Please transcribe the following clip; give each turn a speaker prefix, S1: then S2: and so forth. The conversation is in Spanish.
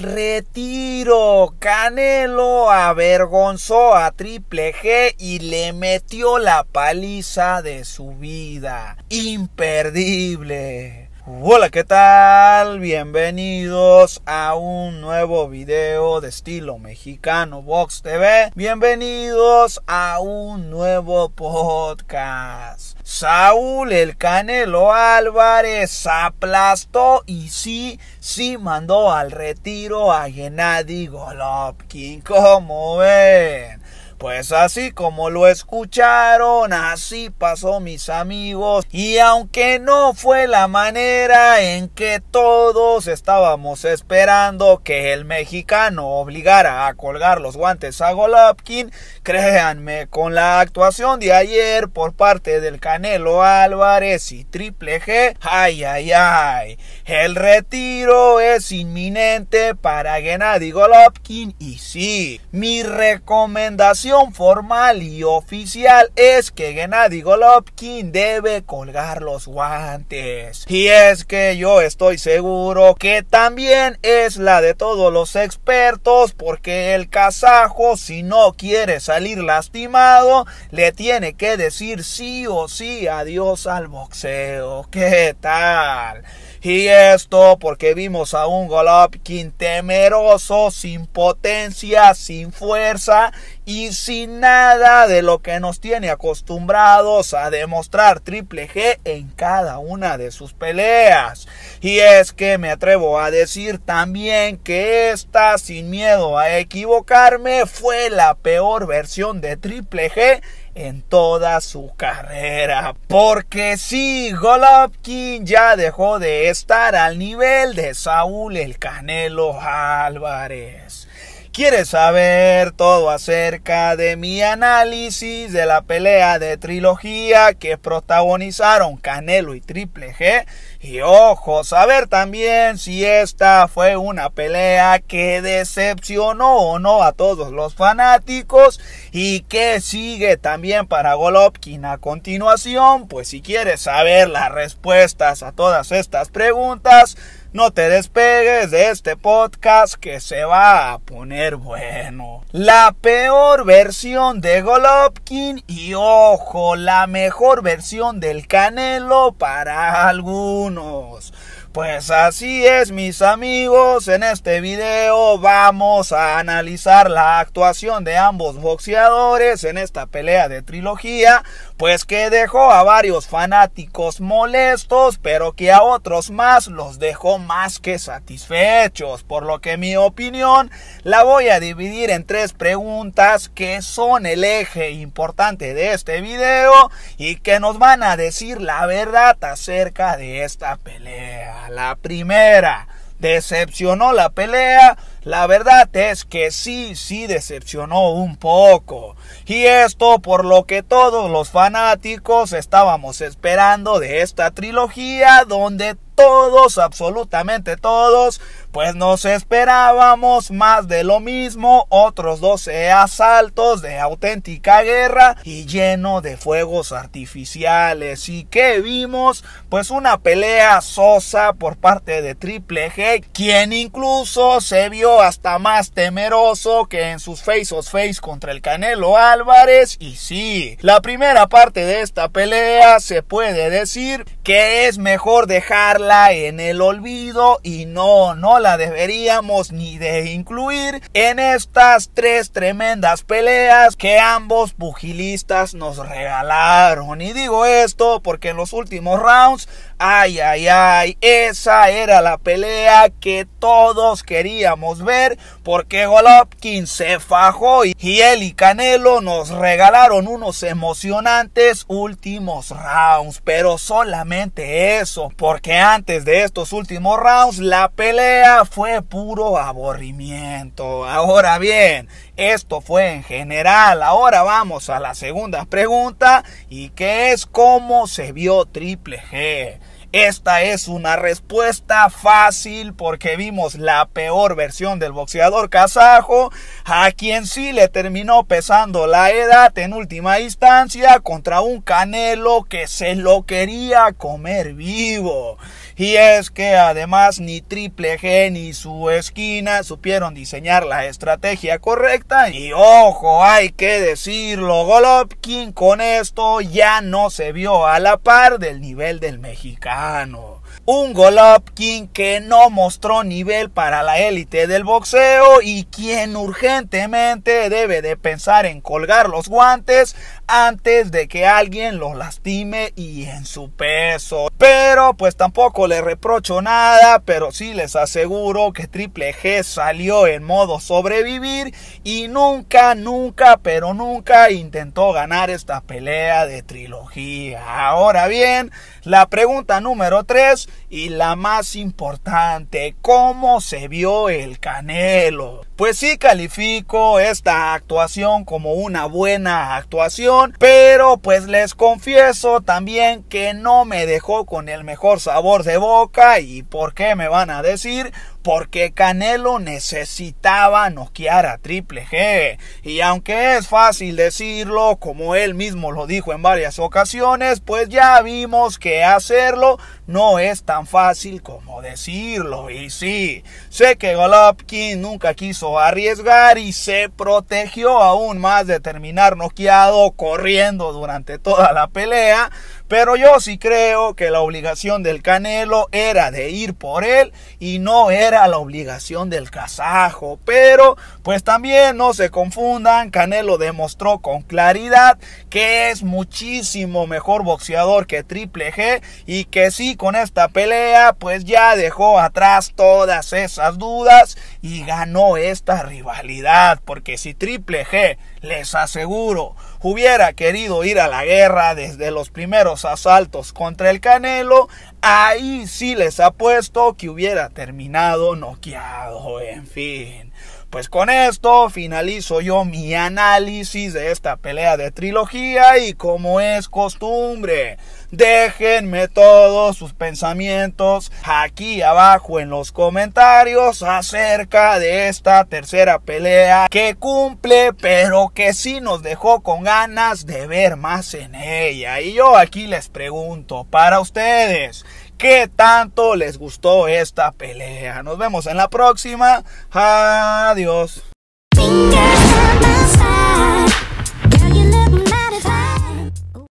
S1: retiro. Canelo avergonzó a Triple G y le metió la paliza de su vida. Imperdible. Hola, ¿qué tal? Bienvenidos a un nuevo video de estilo mexicano Vox TV. Bienvenidos a un nuevo podcast. Saúl el Canelo Álvarez aplastó y sí, sí mandó al retiro a Gennady Golovkin. ¿Cómo ven? Pues así como lo escucharon, así pasó mis amigos. Y aunque no fue la manera en que todos estábamos esperando que el mexicano obligara a colgar los guantes a Golovkin, créanme, con la actuación de ayer por parte del Canelo Álvarez y Triple G, ay, ay, ay, el retiro es inminente para Gennady Golovkin y sí, mi recomendación formal y oficial es que Gennady Golovkin debe colgar los guantes. Y es que yo estoy seguro que también es la de todos los expertos porque el kazajo si no quiere salir lastimado le tiene que decir sí o sí adiós al boxeo. ¿Qué tal? Y esto porque vimos a un Golovkin temeroso, sin potencia, sin fuerza y sin nada de lo que nos tiene acostumbrados a demostrar Triple G en cada una de sus peleas. Y es que me atrevo a decir también que esta, sin miedo a equivocarme, fue la peor versión de Triple G en toda su carrera. Porque sí, Golovkin ya dejó de estar al nivel de Saúl el Canelo Álvarez. ¿Quieres saber todo acerca de mi análisis de la pelea de trilogía que protagonizaron Canelo y Triple G? Y ojo, saber también si esta fue una pelea que decepcionó o no a todos los fanáticos y que sigue también para Golovkin a continuación. Pues si quieres saber las respuestas a todas estas preguntas, no te despegues de este podcast que se va a poner bueno. La peor versión de Golovkin y ojo, la mejor versión del Canelo para algunos. Pues así es, mis amigos, en este video vamos a analizar la actuación de ambos boxeadores en esta pelea de trilogía, pues que dejó a varios fanáticos molestos, pero que a otros más los dejó más que satisfechos, por lo que mi opinión la voy a dividir en tres preguntas que son el eje importante de este video y que nos van a decir la verdad acerca de esta pelea la primera. ¿Decepcionó la pelea? La verdad es que sí, sí decepcionó un poco. Y esto por lo que todos los fanáticos estábamos esperando de esta trilogía donde todos, absolutamente todos, pues nos esperábamos más de lo mismo, otros 12 asaltos de auténtica guerra y lleno de fuegos artificiales. ¿Y qué vimos? Pues una pelea sosa por parte de Triple G, quien incluso se vio hasta más temeroso que en sus face of face contra el Canelo Álvarez. Y sí, la primera parte de esta pelea se puede decir que es mejor dejarla en el olvido y no, no la deberíamos ni de incluir en estas tres tremendas peleas que ambos pugilistas nos regalaron. Y digo esto porque en los últimos rounds Ay, ay, ay, esa era la pelea que todos queríamos ver porque Golovkin se fajó y, y y Canelo nos regalaron unos emocionantes últimos rounds, pero solamente eso, porque antes de estos últimos rounds la pelea fue puro aburrimiento. Ahora bien, esto fue en general. Ahora vamos a la segunda pregunta y que es cómo se vio Triple G. Esta es una respuesta fácil porque vimos la peor versión del boxeador kazajo, a quien sí le terminó pesando la edad en última instancia contra un canelo que se lo quería comer vivo. Y es que además ni Triple G ni su esquina supieron diseñar la estrategia correcta. Y ojo, hay que decirlo, Golovkin con esto ya no se vio a la par del nivel del mexicano. Un Golovkin que no mostró nivel para la élite del boxeo y quien urgentemente debe de pensar en colgar los guantes antes de que alguien lo lastime y en su peso. Pero pues tampoco les reprocho nada, pero sí les aseguro que Triple G salió en modo sobrevivir y nunca, nunca, pero nunca intentó ganar esta pelea de trilogía. Ahora bien, la pregunta número 3 y la más importante, ¿cómo se vio el Canelo? Pues sí califico esta actuación como una buena actuación pero pues les confieso también que no me dejó con el mejor sabor de boca y por qué me van a decir, porque Canelo necesitaba noquear a Triple G. Y aunque es fácil decirlo, como él mismo lo dijo en varias ocasiones, pues ya vimos que hacerlo no es tan fácil como decirlo. Y sí, sé que Golovkin nunca quiso arriesgar y se protegió aún más de terminar noqueado corriendo durante toda la pelea, pero yo sí creo que la obligación del Canelo era de ir por él y no era la obligación del casajo, Pero pues también no se confundan, Canelo demostró con claridad que es muchísimo mejor boxeador que Triple G y que sí con esta pelea pues ya dejó atrás todas esas dudas y ganó esta rivalidad. Porque si Triple G les aseguro, hubiera querido ir a la guerra desde los primeros asaltos contra el Canelo, ahí sí les apuesto que hubiera terminado noqueado, en fin. Pues con esto finalizo yo mi análisis de esta pelea de trilogía y como es costumbre, déjenme todos sus pensamientos aquí abajo en los comentarios acerca de esta tercera pelea que cumple pero que sí nos dejó con ganas de ver más en ella. Y yo aquí les pregunto, para ustedes, qué tanto les gustó esta pelea. Nos vemos en la próxima. Adiós.